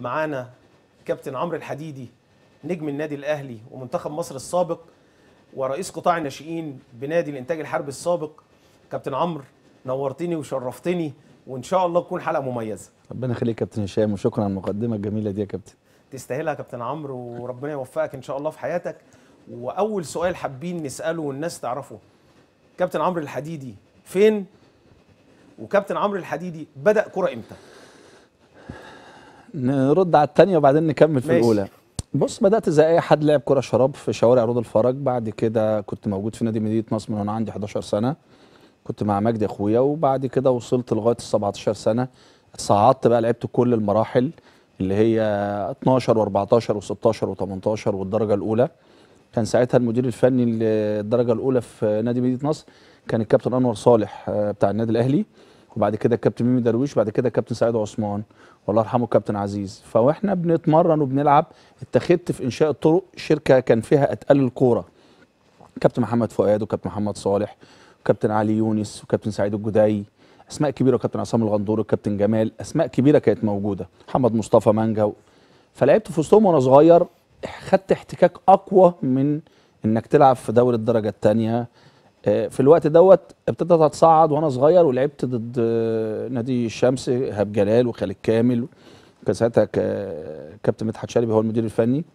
معانا كابتن عمرو الحديدي نجم النادي الاهلي ومنتخب مصر السابق ورئيس قطاع الناشئين بنادي الانتاج الحربي السابق كابتن عمرو نورتني وشرفتني وان شاء الله تكون حلقه مميزه ربنا يخليك كابتن هشام وشكرا على المقدمه الجميله دي يا كابتن تستاهلها يا كابتن عمرو وربنا يوفقك ان شاء الله في حياتك واول سؤال حابين نساله والناس تعرفه كابتن عمرو الحديدي فين وكابتن عمرو الحديدي بدا كره امتى نرد على الثانيه وبعدين نكمل في ماشي. الاولى بص بدات زي اي حد لعب كره شراب في شوارع رود الفرج بعد كده كنت موجود في نادي مدينه نصر من وانا عندي 11 سنه كنت مع مجدي اخويا وبعد كده وصلت لغايه ال 17 سنه صعدت بقى لعبت كل المراحل اللي هي 12 و14 و16 و18 والدرجه الاولى كان ساعتها المدير الفني للدرجه الاولى في نادي مدينه نصر كان الكابتن انور صالح آه، بتاع النادي الاهلي وبعد كده الكابتن ميمي درويش وبعد كده الكابتن سعيد عثمان والله يرحمه الكابتن عزيز فاحنا بنتمرن وبنلعب اتخذت في انشاء الطرق شركه كان فيها اتقال الكوره كابتن محمد فؤاد وكابتن محمد صالح وكابتن علي يونس وكابتن سعيد الجدي اسماء كبيره كابتن عصام الغندور وكابتن جمال اسماء كبيره كانت موجوده محمد مصطفى مانجا فلعبت في وسطهم وانا صغير خدت احتكاك اقوى من انك تلعب في دوري الدرجه الثانيه آه، في الوقت دوت ابتدت اتصعد وانا صغير ولعبت ضد آه، نادي الشمس ايهاب جلال وخالد كامل كان ساعتها كابتن مدحت شلبي هو المدير الفني